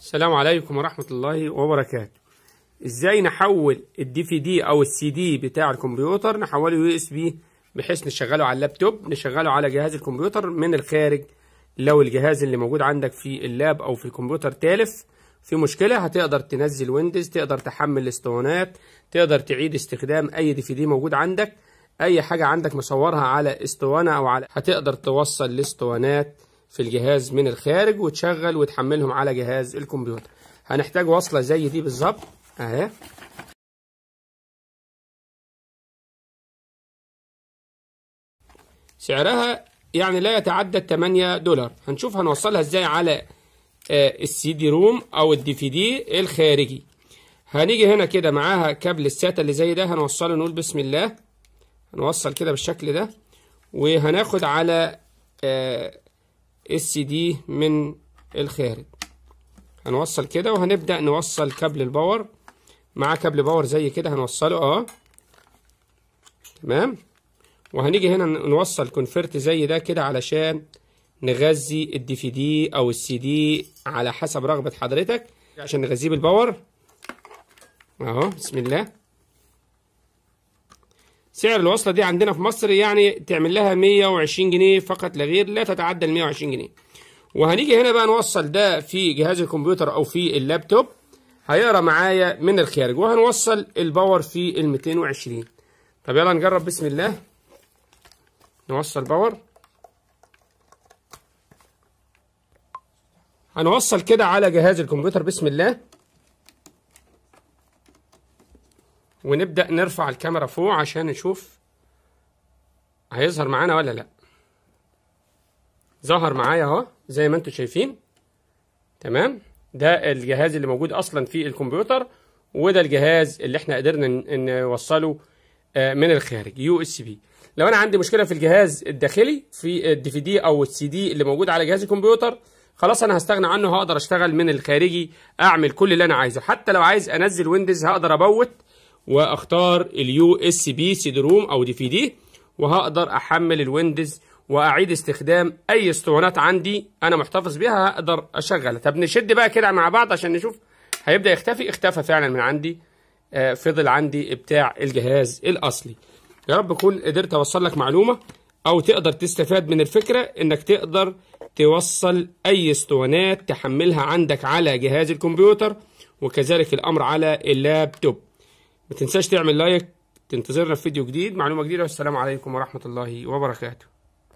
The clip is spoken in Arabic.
السلام عليكم ورحمة الله وبركاته ازاي نحول الدي في دي او السي دي بتاع الكمبيوتر نحوله يو اس بي بحيث نشغله على اللابتوب نشغله على جهاز الكمبيوتر من الخارج لو الجهاز اللي موجود عندك في اللاب او في الكمبيوتر تالف في مشكلة هتقدر تنزل ويندوز تقدر تحمل اسطوانات تقدر تعيد استخدام اي دي في دي موجود عندك اي حاجة عندك مصورها على اسطوانة او على هتقدر توصل الاسطوانات في الجهاز من الخارج وتشغل وتحملهم على جهاز الكمبيوتر هنحتاج وصلة زي دي بالظبط اهي سعرها يعني لا يتعدى 8 دولار هنشوف هنوصلها ازاي على آه، السي دي روم او الدي في دي الخارجي هنيجي هنا كده معاها كابل الساتا اللي زي ده هنوصله نقول بسم الله هنوصل كده بالشكل ده وهناخد على آه السي دي من الخارج هنوصل كده وهنبدأ نوصل كابل الباور مع كابل باور زي كده هنوصله اه تمام وهنيجي هنا نوصل كونفرت زي ده كده علشان نغذي الدي في دي او السي دي على حسب رغبة حضرتك عشان نغذيه بالباور اهو بسم الله سعر الوصلة دي عندنا في مصر يعني تعمل لها 120 جنيه فقط لا غير لا تتعدى ال 120 جنيه وهنيجي هنا بقى نوصل ده في جهاز الكمبيوتر أو في اللابتوب هيقرا معايا من الخارج وهنوصل الباور في ال 220 طب يلا نجرب بسم الله نوصل باور هنوصل كده على جهاز الكمبيوتر بسم الله ونبدأ نرفع الكاميرا فوق عشان نشوف هيظهر معانا ولا لا ظهر معايا اهو زي ما انتم شايفين تمام ده الجهاز اللي موجود اصلا في الكمبيوتر وده الجهاز اللي احنا قدرنا نوصله آه، من الخارج يو اس بي لو انا عندي مشكله في الجهاز الداخلي في الدي في دي او السي دي اللي موجود على جهاز الكمبيوتر خلاص انا هستغنى عنه هقدر اشتغل من الخارجي اعمل كل اللي انا عايزه حتى لو عايز انزل ويندوز هقدر ابوت واختار اليو اس بي سي او دي في دي وهقدر احمل الويندوز واعيد استخدام اي اسطوانات عندي انا محتفظ بيها هقدر اشغلها طب نشد بقى كده مع بعض عشان نشوف هيبدا يختفي اختفى فعلا من عندي آه فضل عندي بتاع الجهاز الاصلي يا رب اكون قدرت اوصل لك معلومه او تقدر تستفاد من الفكره انك تقدر توصل اي اسطوانات تحملها عندك على جهاز الكمبيوتر وكذلك الامر على اللابتوب ما تنساش تعمل لايك تنتظرنا في فيديو جديد معلومة جديدة والسلام عليكم ورحمة الله وبركاته